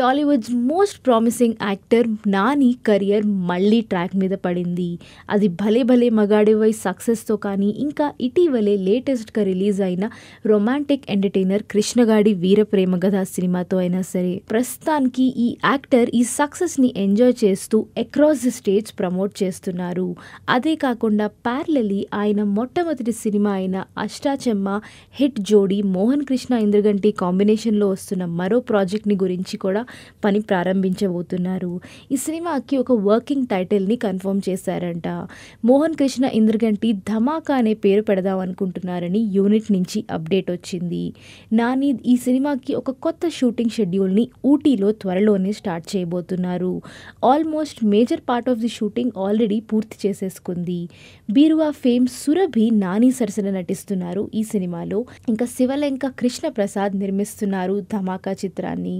Tollywood's most promising actor Nani career మళ్ళీ track మీద పడింది అది భలే భలే మగాడే వై సక్సెస్తో కానీ ఇంకా ఇటీవలే లేటెస్ట్గా రిలీజ్ అయిన రొమాంటిక్ ఎంటర్టైనర్ కృష్ణగాడి వీరప్రేమ కథ సినిమాతో అయినా సరే ప్రస్తుతానికి ఈ యాక్టర్ ఈ సక్సెస్ని ఎంజాయ్ చేస్తూ అక్రాస్ ది స్టేజ్ ప్రమోట్ చేస్తున్నారు అదే కాకుండా ప్యార్లలీ ఆయన మొట్టమొదటి సినిమా అయిన అష్టాచెమ్మ హిట్ జోడీ మోహన్ కృష్ణ ఇంద్రగంటి కాంబినేషన్లో వస్తున్న మరో ప్రాజెక్ట్ని గురించి కూడా పని ప్రారంభించబోతున్నారు ఈ సినిమాకి ఒక వర్కింగ్ టైటిల్ని కన్ఫర్మ్ చేశారంట మోహన్ కృష్ణ ఇంద్రగంటి ధమాకా అనే పేరు పెడదాం అనుకుంటున్నారని యూనిట్ నుంచి అప్డేట్ వచ్చింది నాని ఈ సినిమాకి ఒక కొత్త షూటింగ్ షెడ్యూల్ని ఊటీలో త్వరలోనే స్టార్ట్ చేయబోతున్నారు almost major part of the shooting already పూర్తి చేసేసుకుంది బీరువా ఫేమ్ సురభి నాని సరసన నటిస్తున్నారు ఈ సినిమాలో ఇంకా శివలెంక కృష్ణ ప్రసాద్ నిర్మిస్తున్నారు ధమాకా చిత్రాన్ని